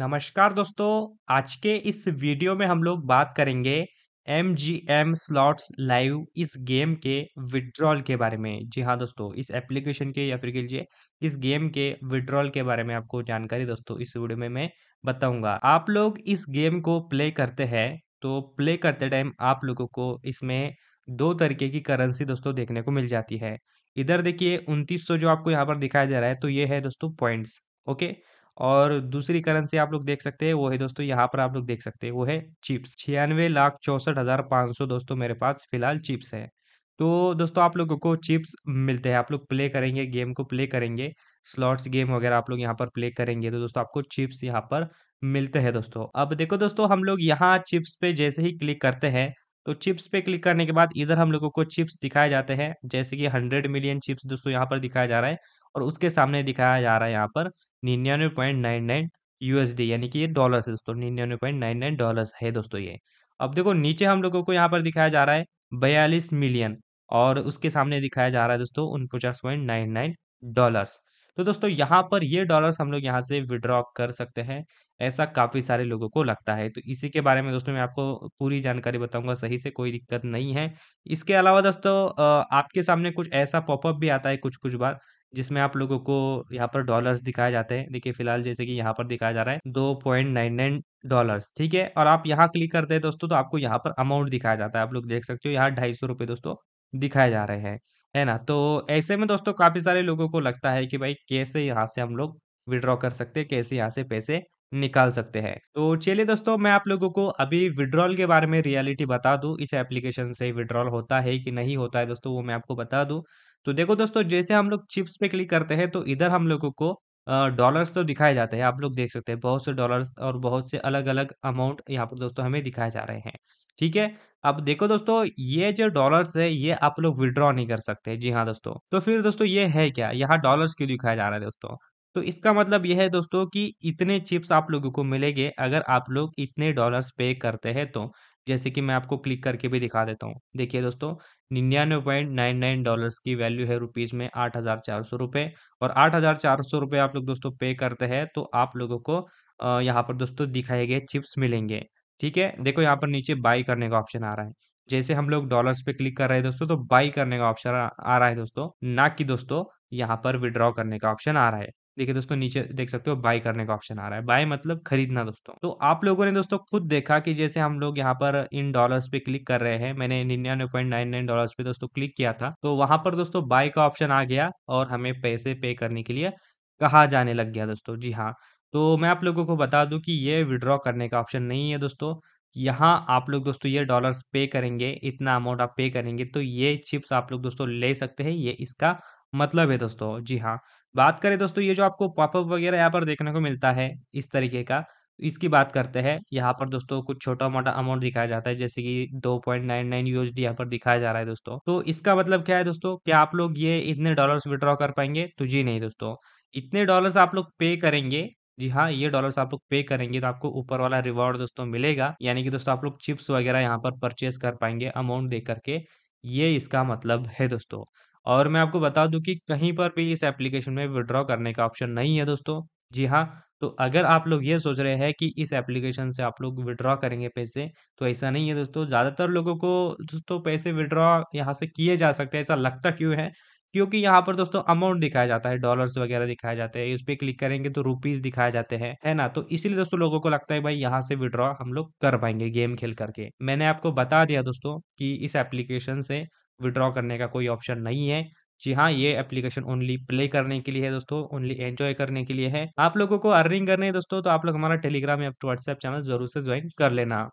नमस्कार दोस्तों आज के इस वीडियो में हम लोग बात करेंगे M G M slots live इस गेम के विड्रॉल के बारे में जी हाँ दोस्तों इस एप्लीकेशन के या फिर कह लीजिए इस गेम के विड्रॉल के बारे में आपको जानकारी दोस्तों इस वीडियो में मैं बताऊंगा आप लोग इस गेम को प्ले करते हैं तो प्ले करते टाइम आप लोगों को इसमें दो तरीके की करेंसी दोस्तों देखने को मिल जाती है इधर देखिए उनतीस जो आपको यहाँ पर दिखाया जा रहा है तो ये है दोस्तों पॉइंट्स ओके okay? और दूसरी करेंसी आप लोग देख सकते हैं वो है दोस्तों यहाँ पर आप लोग देख सकते हैं वो है चिप्स छियानवे लाख चौंसठ हज़ार पाँच सौ दोस्तों मेरे पास फिलहाल चिप्स है तो दोस्तों आप लोगों को चिप्स मिलते हैं आप लोग प्ले करेंगे गेम को प्ले करेंगे स्लॉट्स गेम वगैरह आप लोग यहाँ पर प्ले करेंगे तो दोस्तों आपको चिप्स यहाँ पर मिलते हैं दोस्तों अब देखो दोस्तों हम लोग यहाँ चिप्स पे जैसे ही क्लिक करते हैं तो चिप्स पे क्लिक करने के बाद इधर हम लोगों को चिप्स दिखाए जाते हैं जैसे कि हंड्रेड मिलियन चिप्स दोस्तों यहाँ पर दिखाया जा रहा है और उसके सामने दिखाया जा रहा है यहाँ पर निन्यानवे पॉइंट नाइन नाइन यूएसडी यानी कि ये डॉलर्स है दोस्तों निन्यानवे पॉइंट नाइन नाइन डॉलर्स है दोस्तों ये अब देखो नीचे हम लोगों को यहाँ पर दिखाया जा रहा है बयालीस मिलियन और उसके सामने दिखाया जा रहा है दोस्तों उनपचास पॉइंट नाइन नाइन डॉलर्स तो दोस्तों यहाँ पर ये डॉलर्स हम लोग यहाँ से विड्रॉ कर सकते हैं ऐसा काफ़ी सारे लोगों को लगता है तो इसी के बारे में दोस्तों मैं आपको पूरी जानकारी बताऊंगा सही से कोई दिक्कत नहीं है इसके अलावा दोस्तों आपके सामने कुछ ऐसा पॉपअप भी आता है कुछ कुछ बार जिसमें आप लोगों को यहाँ पर डॉलर्स दिखाए जाते हैं देखिए फिलहाल जैसे कि यहाँ पर दिखाया जा रहा है दो पॉइंट नाइन नाइन डॉलर्स ठीक है और आप यहाँ क्लिक करते हैं दोस्तों तो आपको यहाँ पर अमाउंट दिखाया जाता है आप लोग देख सकते हो यहाँ ढाई सौ रुपये दोस्तों दिखाए जा रहे हैं है ना तो ऐसे में दोस्तों काफ़ी सारे लोगों को लगता है कि भाई कैसे यहाँ से हम लोग विड्रॉ कर सकते हैं कैसे यहाँ से पैसे निकाल सकते हैं तो चलिए दोस्तों मैं आप लोगों को अभी विड्रॉल के बारे में रियलिटी बता दू इस एप्लीकेशन से विड्रॉल होता है कि नहीं होता है दोस्तों वो मैं आपको बता दू तो देखो दोस्तों जैसे हम लोग चिप्स पे क्लिक करते हैं तो इधर हम लोगों को डॉलर्स तो दिखाए जाते हैं आप लोग देख सकते हैं बहुत से डॉलर्स और बहुत से अलग अलग अमाउंट यहाँ पर दोस्तों हमें दिखाए जा रहे हैं ठीक है अब देखो दोस्तों ये जो डॉलर्स है ये आप लोग विड्रॉ नहीं कर सकते जी हाँ दोस्तों तो फिर दोस्तों ये है क्या यहाँ डॉलर्स क्यों दिखाया जा रहा है दोस्तों तो इसका मतलब यह है दोस्तों कि इतने चिप्स आप लोगों को मिलेंगे अगर आप लोग इतने डॉलर्स पे करते हैं तो जैसे कि मैं आपको क्लिक करके भी दिखा देता हूँ देखिए दोस्तों निन्यानवे पॉइंट नाइन नाइन डॉलर्स की वैल्यू है रुपीज़ में आठ हज़ार चार सौ रुपये और आठ हज़ार चार सौ रुपये आप लोग दोस्तों पे करते हैं तो आप लोगों को यहाँ पर दोस्तों दिखाए गए चिप्स मिलेंगे ठीक है देखो यहाँ पर नीचे बाई करने का ऑप्शन आ रहा है जैसे हम लोग डॉलर्स पे क्लिक कर रहे हैं दोस्तों तो बाई करने का ऑप्शन आ रहा है दोस्तों ना कि दोस्तों यहाँ पर विड्रॉ करने का ऑप्शन आ रहा है देखिए दोस्तों नीचे देख सकते हो बाय करने का ऑप्शन आ रहा है बाय मतलब खरीदना दोस्तों तो आप लोगों ने दोस्तों खुद देखा कि जैसे हम लोग यहाँ पर इन डॉलर्स पे क्लिक कर रहे हैं मैंने निन्यानवे पॉइंट नाइन नाइन डॉलर पे दोस्तों क्लिक किया था तो वहां पर दोस्तों बाय का ऑप्शन आ गया और हमें पैसे पे करने के लिए कहा जाने लग गया दोस्तों जी हाँ तो मैं आप लोगों को बता दू की ये विड्रॉ करने का ऑप्शन नहीं है दोस्तों यहाँ आप लोग दोस्तों ये डॉलर्स पे करेंगे इतना अमाउंट आप पे करेंगे तो ये चिप्स आप लोग दोस्तों ले सकते हैं ये इसका मतलब है दोस्तों जी हाँ बात करें दोस्तों ये जो आपको पॉपअप वगैरह यहाँ पर देखने को मिलता है इस तरीके का इसकी बात करते हैं यहाँ पर दोस्तों कुछ छोटा मोटा अमाउंट दिखाया जाता है जैसे कि 2.99 यूएसडी यहाँ पर दिखाया जा रहा है दोस्तों तो इसका मतलब क्या है दोस्तों क्या आप लोग ये इतने डॉलर्स विड्रॉ कर पाएंगे तो जी नहीं दोस्तों इतने डॉलर्स आप लोग पे करेंगे जी हाँ ये डॉलर्स आप लोग पे करेंगे तो आपको ऊपर वाला रिवॉर्ड दोस्तों मिलेगा यानी कि दोस्तों आप लोग चिप्स वगैरह यहाँ पर परचेज कर पाएंगे अमाउंट दे करके ये इसका मतलब है दोस्तों और मैं आपको बता दूं कि कहीं पर भी इस एप्लीकेशन में विड्रॉ करने का ऑप्शन नहीं है दोस्तों। जी हाँ, तो अगर आप लोग ये सोच रहे हैं कि इस एप्लीकेशन से आप लोग विड्रॉ करेंगे पैसे, तो ऐसा नहीं है दोस्तों। ज़्यादातर लोगों को दोस्तों पैसे विड्रॉ यहाँ से किए जा सकते हैं, ऐसा लगता क्यों है? क्योंकि यहाँ पर दोस्तों अमाउंट दिखाया जाता है, डॉलर्स वगैरह दिखाए जाते हैं, इस पे क्लिक करेंगे तो रुपीज़ दिखाए जाते हैं, है ना? तो इसीलिए दोस्तों लोगों को लगता है भाई यहाँ से विड्रॉ हम लोग कर पाएंगे गेम खेल करके। मैंने आपको बता दिया दोस्तों कि इस एप्लीकेशन से विड्रॉ करने का कोई ऑप्शन नहीं है जी हाँ ये एप्लीकेशन ओनली प्ले करने के लिए है दोस्तों ओनली एंजॉय करने के लिए है आप लोगों को अर्निंग करने है दोस्तों तो आप लोग हमारा टेलीग्राम या व्हाट्सएप चैनल जरूर से ज्वाइन कर लेना